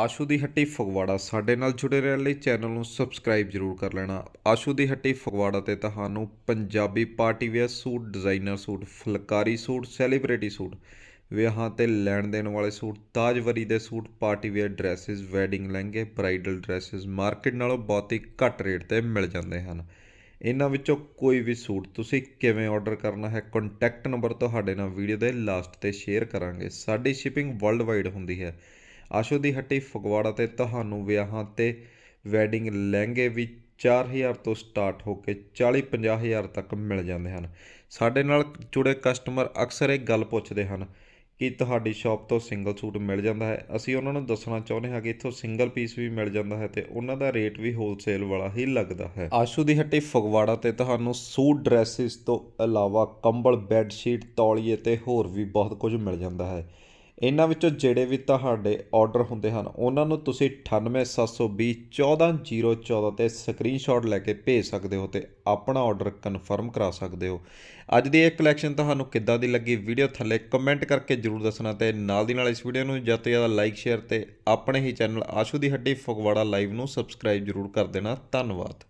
ਆਸ਼ੂ ਦੀ ਹੱਟੀ ਫਗਵਾੜਾ ਸਾਡੇ ਨਾਲ ਜੁੜੇ ਰਹਿਣ ਲਈ ਚੈਨਲ ਨੂੰ ਸਬਸਕ੍ਰਾਈਬ ਜਰੂਰ ਕਰ ਲੈਣਾ ਆਸ਼ੂ ਦੀ ਹੱਟੀ ਫਗਵਾੜਾ ਤੇ ਤੁਹਾਨੂੰ Punjabi party wear suit designer suit phulkari suit celebrity suit ਵਿਆਹਾਂ ਤੇ ਲੈਣ ਦੇਣ ਵਾਲੇ ਸੂਟ ਤਾਜਵਰੀ ਦੇ suit party wear dresses wedding ਲਹਿੰਗੇ ਬ੍ਰਾਈਡਲ ਡਰੈਸਸ ਮਾਰਕੀਟ ਨਾਲੋਂ ਬਹੁਤ ਹੀ ਘੱਟ ਰੇਟ ਤੇ ਮਿਲ ਜਾਂਦੇ ਹਨ ਇਹਨਾਂ ਵਿੱਚੋਂ ਕੋਈ ਵੀ ਸੂਟ ਤੁਸੀਂ ਕਿਵੇਂ ਆਰਡਰ ਕਰਨਾ ਹੈ ਕੰਟੈਕਟ ਨੰਬਰ ਤੁਹਾਡੇ ਨਾਲ ਵੀਡੀਓ ਦੇ ਲਾਸਟ ਤੇ ਸ਼ੇਅਰ ਕਰਾਂਗੇ ਸਾਡੀ ਸ਼ਿਪਿੰਗ ਵਰਲਡ ਵਾਈਡ ਹੁੰਦੀ ਹੈ ਆਸ਼ੋ ਦੀ ਹੱਟੀ ਫਗਵਾੜਾ ਤੇ ਤੁਹਾਨੂੰ ਵਿਆਹਾਂ ਤੇ ਵੈਡਿੰਗ ਲਹਿੰਗੇ ਵੀ 4000 ਤੋਂ ਸਟਾਰਟ ਹੋ ਕੇ 40-50000 ਤੱਕ ਮਿਲ ਜਾਂਦੇ ਹਨ ਸਾਡੇ ਨਾਲ ਜੁੜੇ ਕਸਟਮਰ ਅਕਸਰ ਇਹ ਗੱਲ ਪੁੱਛਦੇ ਹਨ ਕਿ ਤੁਹਾਡੀ ਸ਼ਾਪ ਤੋਂ ਸਿੰਗਲ ਸੂਟ ਮਿਲ ਜਾਂਦਾ ਹੈ ਅਸੀਂ ਉਹਨਾਂ ਨੂੰ ਦੱਸਣਾ ਚਾਹੁੰਦੇ ਹਾਂ ਕਿ ਇੱਥੋਂ ਸਿੰਗਲ ਪੀਸ ਵੀ ਮਿਲ ਜਾਂਦਾ ਹੈ ਤੇ ਉਹਨਾਂ ਦਾ ਰੇਟ ਵੀ ਹੋਲਸੇਲ ਵਾਲਾ ਹੀ ਲੱਗਦਾ ਹੈ ਆਸ਼ੂ ਦੀ ਹੱਟੀ ਫਗਵਾੜਾ ਤੇ ਤੁਹਾਨੂੰ ਸੂਟ ਡਰੈਸਿਸ ਤੋਂ ਇਲਾਵਾ ਕੰਬਲ ਬੈੱਡ ਸ਼ੀਟ ਤੌਲੀਏ ਤੇ ਹੋਰ ਵੀ ਬਹੁਤ ਕੁਝ ਮਿਲ ਜਾਂਦਾ ਹੈ ਇਹਨਾਂ ਵਿੱਚੋਂ ਜਿਹੜੇ ਵੀ ਤੁਹਾਡੇ ਆਰਡਰ ਹੁੰਦੇ ਹਨ ਉਹਨਾਂ ਨੂੰ ਤੁਸੀਂ 9872014014 ਤੇ ਸਕਰੀਨਸ਼ਾਟ ਲੈ ਕੇ ਭੇਜ ਸਕਦੇ ਹੋ ਤੇ ਆਪਣਾ ਆਰਡਰ ਕਨਫਰਮ ਕਰਾ ਸਕਦੇ ਹੋ ਅੱਜ ਦੀ ਇਹ ਕਲੈਕਸ਼ਨ ਤੁਹਾਨੂੰ ਕਿੱਦਾਂ ਦੀ ਲੱਗੀ ਵੀਡੀਓ ਥੱਲੇ ਕਮੈਂਟ ਕਰਕੇ ਜਰੂਰ ਦੱਸਣਾ ਤੇ ਨਾਲ ਦੀ ਨਾਲ ਇਸ ਵੀਡੀਓ ਨੂੰ ਜਿਆਦਾ ਤੋਂ ਜਿਆਦਾ ਲਾਈਕ ਸ਼ੇਅਰ ਤੇ ਆਪਣੇ ਹੀ ਚੈਨਲ ਆਸ਼ੂ ਦੀ ਹੱਡੀ ਫਗਵਾੜਾ ਲਾਈਵ ਨੂੰ ਸਬਸਕ੍ਰਾਈਬ ਜਰੂਰ ਕਰ ਦੇਣਾ ਧੰਨਵਾਦ